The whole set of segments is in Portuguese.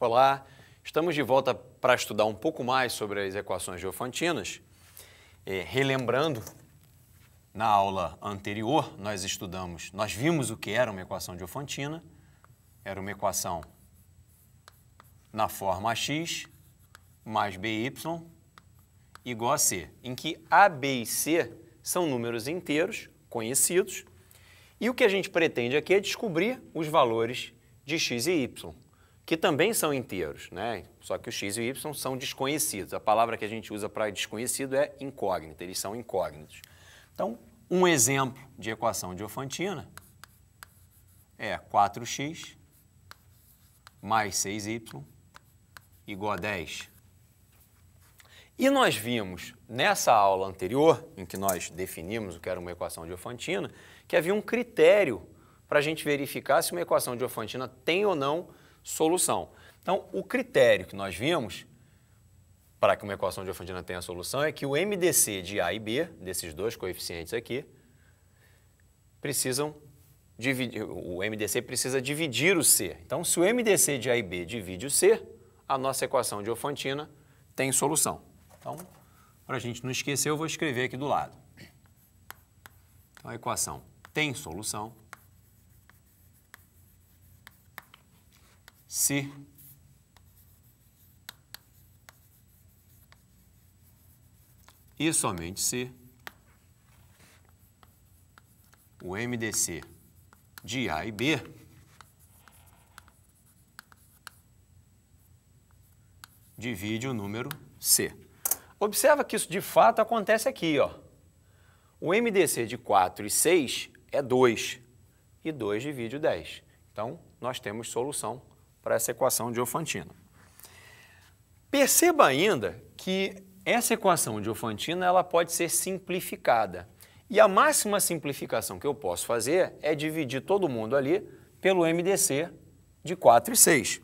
Olá, estamos de volta para estudar um pouco mais sobre as equações geofantinas. É, relembrando, na aula anterior nós estudamos, nós vimos o que era uma equação geofantina. Era uma equação na forma x mais by igual a c, em que a, b e c são números inteiros conhecidos e o que a gente pretende aqui é descobrir os valores de x e y que também são inteiros, né? Só que o x e o y são desconhecidos. A palavra que a gente usa para desconhecido é incógnito, eles são incógnitos. Então, um exemplo de equação de Ofantina é 4x mais 6y igual a 10. E nós vimos nessa aula anterior, em que nós definimos o que era uma equação de Ofantina, que havia um critério para a gente verificar se uma equação de Ofantina tem ou não solução. Então, o critério que nós vimos para que uma equação de Ofandina tenha solução é que o MDC de A e B, desses dois coeficientes aqui, precisam dividir, o MDC precisa dividir o C. Então, se o MDC de A e B divide o C, a nossa equação de Ofantina tem solução. Então, para a gente não esquecer, eu vou escrever aqui do lado. Então, a equação tem solução. se e somente se o MDC de A e B divide o número C. Observa que isso de fato acontece aqui. Ó. O MDC de 4 e 6 é 2, e 2 divide o 10. Então, nós temos solução para essa equação de Perceba ainda que essa equação de ela pode ser simplificada. E a máxima simplificação que eu posso fazer é dividir todo mundo ali pelo MDC de 4 e 6.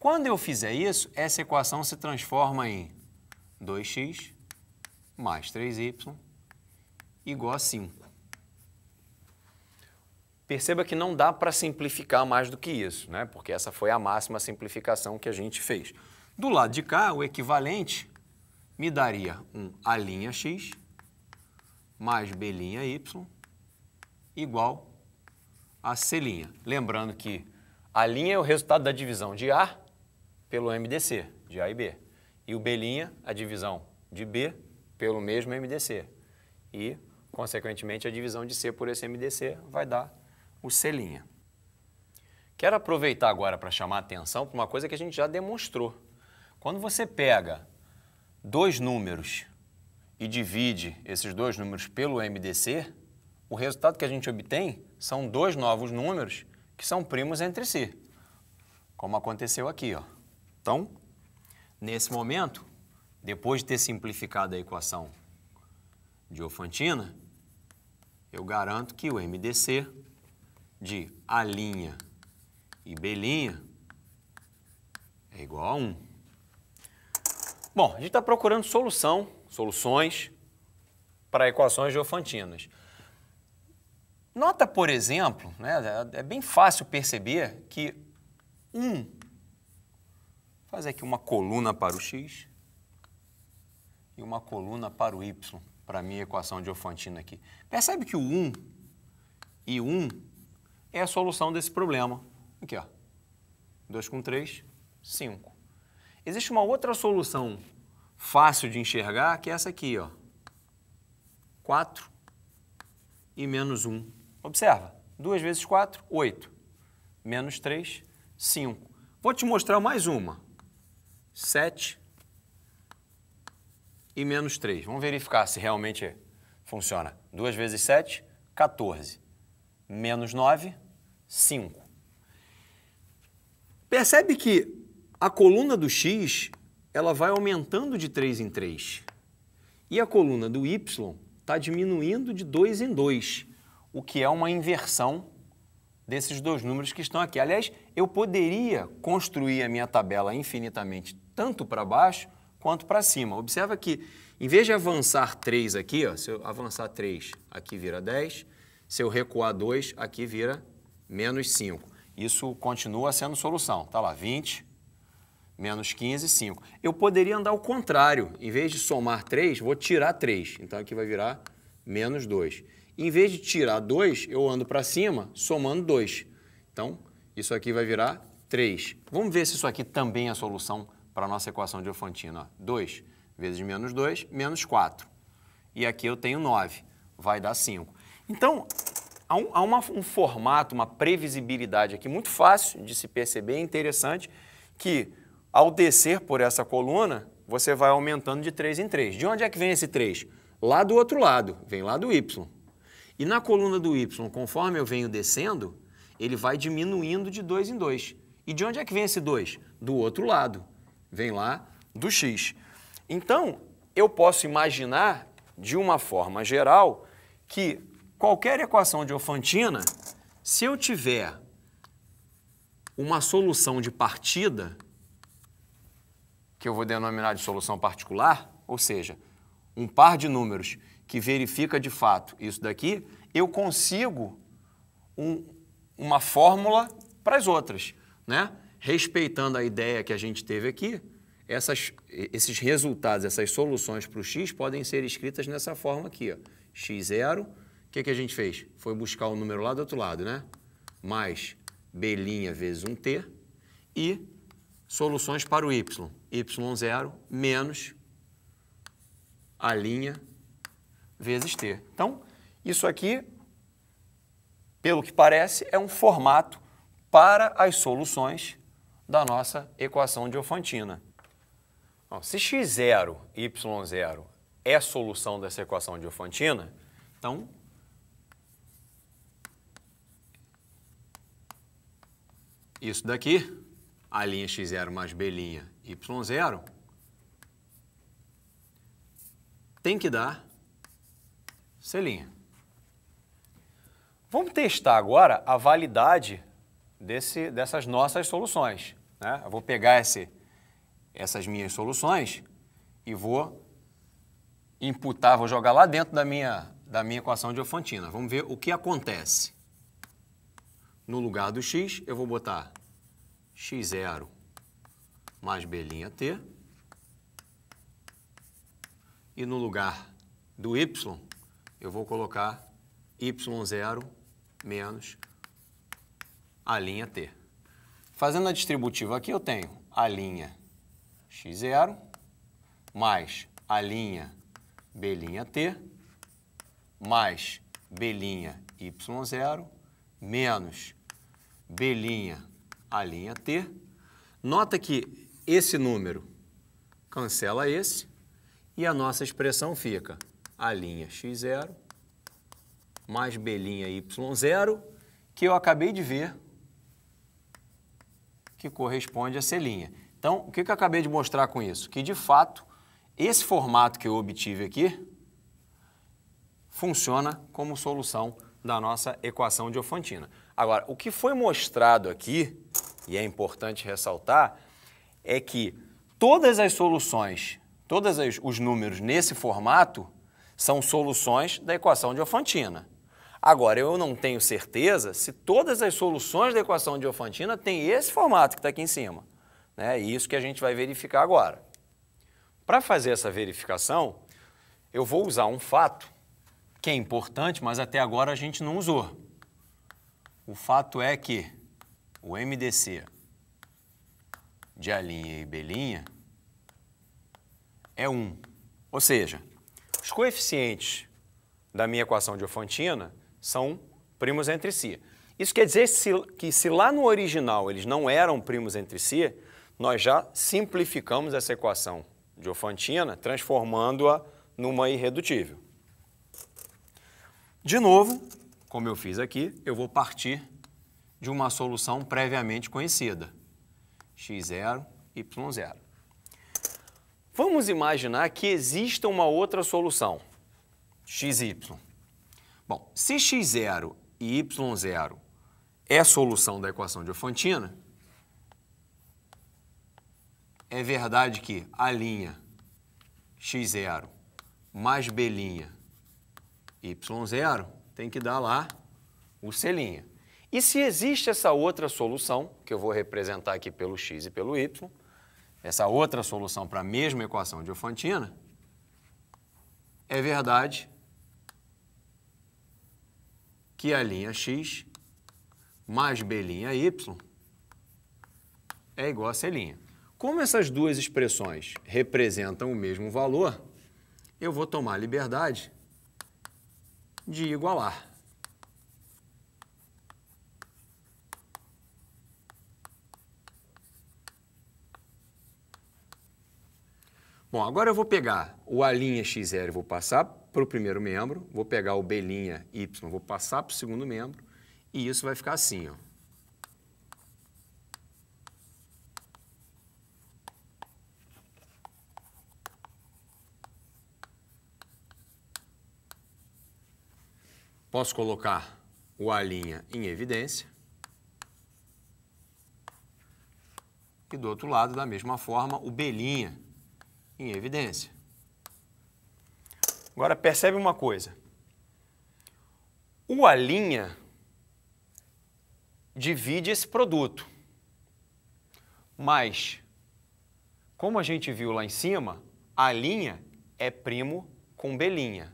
Quando eu fizer isso, essa equação se transforma em 2x mais 3y igual a 5. Perceba que não dá para simplificar mais do que isso, né? porque essa foi a máxima simplificação que a gente fez. Do lado de cá, o equivalente me daria um a linha x mais b linha y igual a c linha. Lembrando que a linha é o resultado da divisão de A pelo MDC, de A e B. E o B linha, a divisão de B pelo mesmo MDC. E, consequentemente, a divisão de C por esse MDC vai dar o selinha Quero aproveitar agora para chamar a atenção para uma coisa que a gente já demonstrou. Quando você pega dois números e divide esses dois números pelo MDC, o resultado que a gente obtém são dois novos números que são primos entre si, como aconteceu aqui. Ó. Então, nesse momento, depois de ter simplificado a equação de Ofantina, eu garanto que o MDC de A' e B' é igual a 1. Bom, a gente está procurando solução, soluções para equações geofantinas. Nota, por exemplo, né, é, é bem fácil perceber que 1, fazer aqui uma coluna para o x e uma coluna para o y, para a minha equação de aqui. Percebe que o 1 e 1 é a solução desse problema. Aqui, ó. 2 com 3, 5. Existe uma outra solução fácil de enxergar, que é essa aqui, ó. 4 e menos 1. Observa, 2 vezes 4, 8. Menos 3, 5. Vou te mostrar mais uma. 7 e menos 3. Vamos verificar se realmente funciona. 2 vezes 7, 14. Menos 9, 5. Percebe que a coluna do x ela vai aumentando de 3 em 3 e a coluna do y está diminuindo de 2 em 2, o que é uma inversão desses dois números que estão aqui. Aliás, eu poderia construir a minha tabela infinitamente tanto para baixo quanto para cima. Observa que, em vez de avançar 3 aqui, ó, se eu avançar 3, aqui vira 10, se eu recuar 2, aqui vira 10 menos 5. Isso continua sendo solução. Está lá, 20 menos 15, 5. Eu poderia andar ao contrário. Em vez de somar 3, vou tirar 3. Então aqui vai virar menos 2. Em vez de tirar 2, eu ando para cima somando 2. Então isso aqui vai virar 3. Vamos ver se isso aqui também é solução para a nossa equação de Elefantina. 2 vezes menos 2, menos 4. E aqui eu tenho 9, vai dar 5. Então, há, um, há uma, um formato, uma previsibilidade aqui muito fácil de se perceber, interessante, que ao descer por essa coluna, você vai aumentando de 3 em 3. De onde é que vem esse 3? Lá do outro lado, vem lá do Y. E na coluna do Y, conforme eu venho descendo, ele vai diminuindo de 2 em 2. E de onde é que vem esse 2? Do outro lado, vem lá do X. Então, eu posso imaginar, de uma forma geral, que qualquer equação de Ofantina, se eu tiver uma solução de partida, que eu vou denominar de solução particular, ou seja, um par de números que verifica de fato isso daqui, eu consigo um, uma fórmula para as outras, né? Respeitando a ideia que a gente teve aqui, essas, esses resultados, essas soluções para o x podem ser escritas nessa forma aqui, ó, x0 que, que a gente fez? Foi buscar o número lá do outro lado, né? Mais B' vezes 1t e soluções para o y. y0 menos a linha vezes t. Então, isso aqui, pelo que parece, é um formato para as soluções da nossa equação de Se x0, y0 é solução dessa equação de então isso daqui, a linha x0 mais b' y0, tem que dar C'. Vamos testar agora a validade desse, dessas nossas soluções. Né? Eu vou pegar esse, essas minhas soluções e vou imputar, vou jogar lá dentro da minha, da minha equação de Ofantina. Vamos ver o que acontece. No lugar do x, eu vou botar x0 mais b't. E no lugar do y, eu vou colocar y0 menos a linha t. Fazendo a distributiva aqui, eu tenho a linha x0 mais a linha b't mais y 0 menos B' a linha T. Nota que esse número cancela esse e a nossa expressão fica a linha x0 mais B' y0, que eu acabei de ver que corresponde a C'. Então, o que eu acabei de mostrar com isso? Que, de fato, esse formato que eu obtive aqui funciona como solução da nossa equação de Ofantina. Agora, o que foi mostrado aqui, e é importante ressaltar, é que todas as soluções, todos os números nesse formato são soluções da equação de Ofantina. Agora, eu não tenho certeza se todas as soluções da equação de Ofantina têm esse formato que está aqui em cima. Né? E isso que a gente vai verificar agora. Para fazer essa verificação, eu vou usar um fato que é importante, mas até agora a gente não usou. O fato é que o MDC de A' e B' é 1. Ou seja, os coeficientes da minha equação de Ofantina são primos entre si. Isso quer dizer que se lá no original eles não eram primos entre si, nós já simplificamos essa equação de Ofantina, transformando-a numa irredutível. De novo, como eu fiz aqui, eu vou partir de uma solução previamente conhecida, x0, y0. Vamos imaginar que exista uma outra solução, xy. Bom, se x0 e y0 é solução da equação de Ofantina, é verdade que a linha x0 mais b' Y0, tem que dar lá o selinho. E se existe essa outra solução, que eu vou representar aqui pelo x e pelo y, essa outra solução para a mesma equação de Ofantina, é verdade que a linha x mais b'y é igual a c'. Como essas duas expressões representam o mesmo valor, eu vou tomar liberdade de igualar. Bom, agora eu vou pegar o A'X0 e vou passar para o primeiro membro, vou pegar o B'Y, vou passar para o segundo membro, e isso vai ficar assim, ó. Posso colocar o A' em evidência. E do outro lado, da mesma forma, o B' em evidência. Agora, percebe uma coisa. O A' divide esse produto. Mas, como a gente viu lá em cima, a é primo com B'.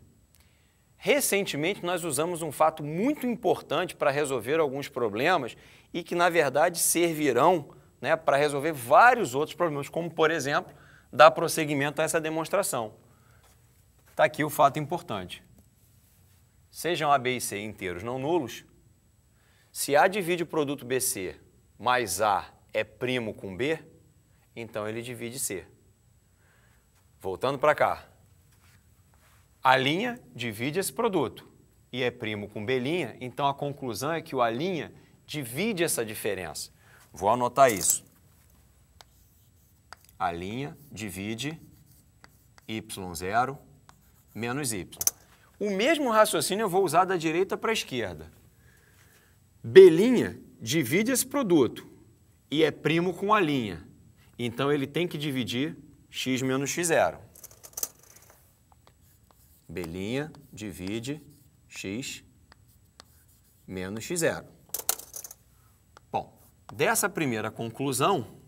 Recentemente, nós usamos um fato muito importante para resolver alguns problemas e que, na verdade, servirão né, para resolver vários outros problemas, como, por exemplo, dar prosseguimento a essa demonstração. Está aqui o fato importante. Sejam A, B e C inteiros não nulos, se A divide o produto BC mais A é primo com B, então ele divide C. Voltando para cá, a linha divide esse produto e é primo com B', então a conclusão é que o A' divide essa diferença. Vou anotar isso. A linha divide y0 menos y. O mesmo raciocínio eu vou usar da direita para a esquerda. B' divide esse produto e é primo com a Então ele tem que dividir x menos x0. Belinha divide x menos x0. Bom, dessa primeira conclusão,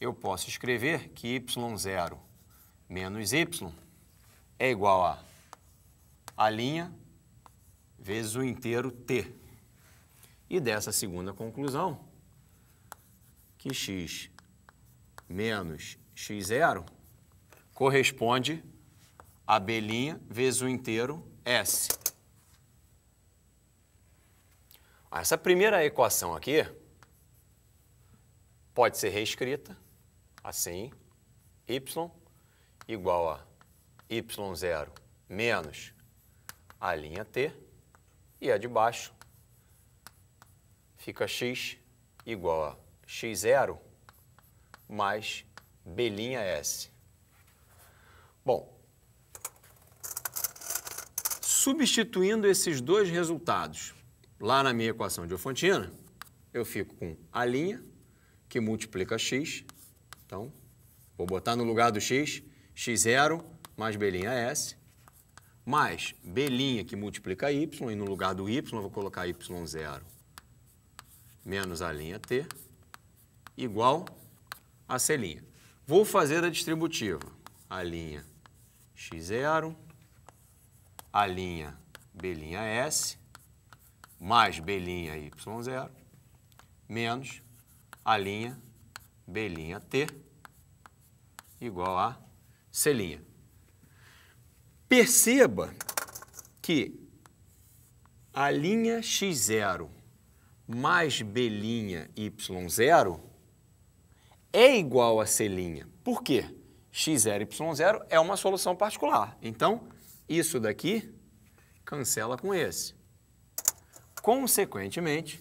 eu posso escrever que y0 menos y é igual a a linha vezes o inteiro t. E dessa segunda conclusão, que x menos x0 corresponde abelhinha vezes o inteiro S. Ah, essa primeira equação aqui pode ser reescrita assim, y igual a y0 menos a linha t, e a de baixo fica x igual a x0 mais b'S. Bom, Substituindo esses dois resultados lá na minha equação de Ofontina, eu fico com a linha que multiplica x. Então, vou botar no lugar do x, x0 mais b'S, mais b' que multiplica y, e no lugar do y eu vou colocar y0 menos a linha t, igual a c'. Vou fazer a distributiva. A linha x0 a linha B'S mais B'Y0 menos a linha B'T igual a C'. Perceba que a linha x0 mais by 0 é igual a C'. Por quê? x0 e y0 é uma solução particular. Então, isso daqui cancela com esse. Consequentemente,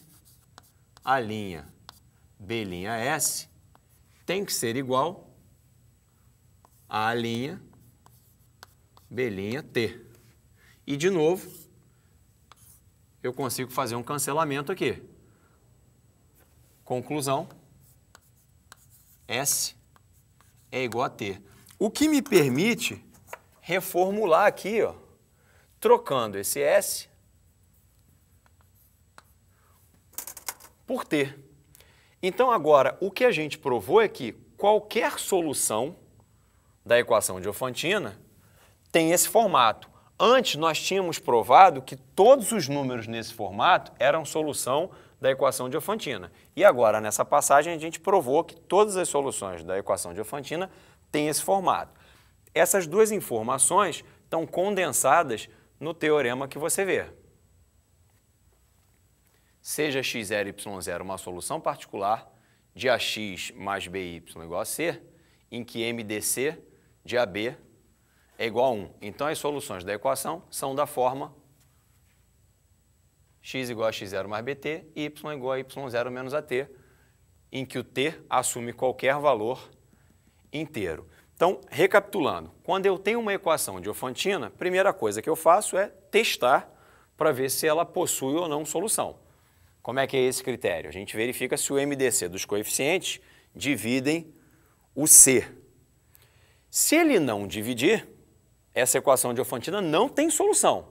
a linha B'S tem que ser igual à linha B't. E, de novo, eu consigo fazer um cancelamento aqui. Conclusão, S é igual a T. O que me permite reformular aqui, ó, trocando esse S por T. Então, agora, o que a gente provou é que qualquer solução da equação de Ofantina tem esse formato. Antes, nós tínhamos provado que todos os números nesse formato eram solução da equação de Ofantina. E agora, nessa passagem, a gente provou que todas as soluções da equação de Ofantina têm esse formato. Essas duas informações estão condensadas no teorema que você vê. Seja x xr, y0 uma solução particular de ax mais by igual a c, em que mdc de ab é igual a 1. Então, as soluções da equação são da forma x igual a x0 mais bt e y igual a y0 menos at, em que o t assume qualquer valor inteiro. Então, recapitulando, quando eu tenho uma equação de Ofantina, a primeira coisa que eu faço é testar para ver se ela possui ou não solução. Como é que é esse critério? A gente verifica se o MDC dos coeficientes dividem o C. Se ele não dividir, essa equação de Ofantina não tem solução.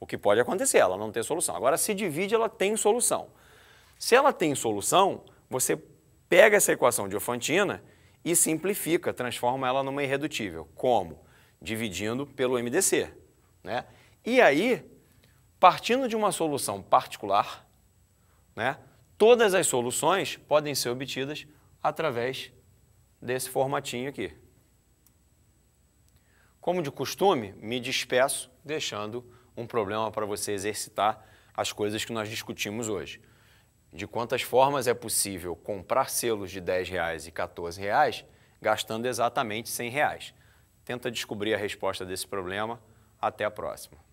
O que pode acontecer, ela não tem solução. Agora, se divide, ela tem solução. Se ela tem solução, você pega essa equação de Ofantina e simplifica, transforma ela numa irredutível. Como? Dividindo pelo MDC. Né? E aí, partindo de uma solução particular, né, todas as soluções podem ser obtidas através desse formatinho aqui. Como de costume, me despeço deixando um problema para você exercitar as coisas que nós discutimos hoje de quantas formas é possível comprar selos de 10 reais e 14 reais gastando exatamente 100 reais. Tenta descobrir a resposta desse problema. Até a próxima.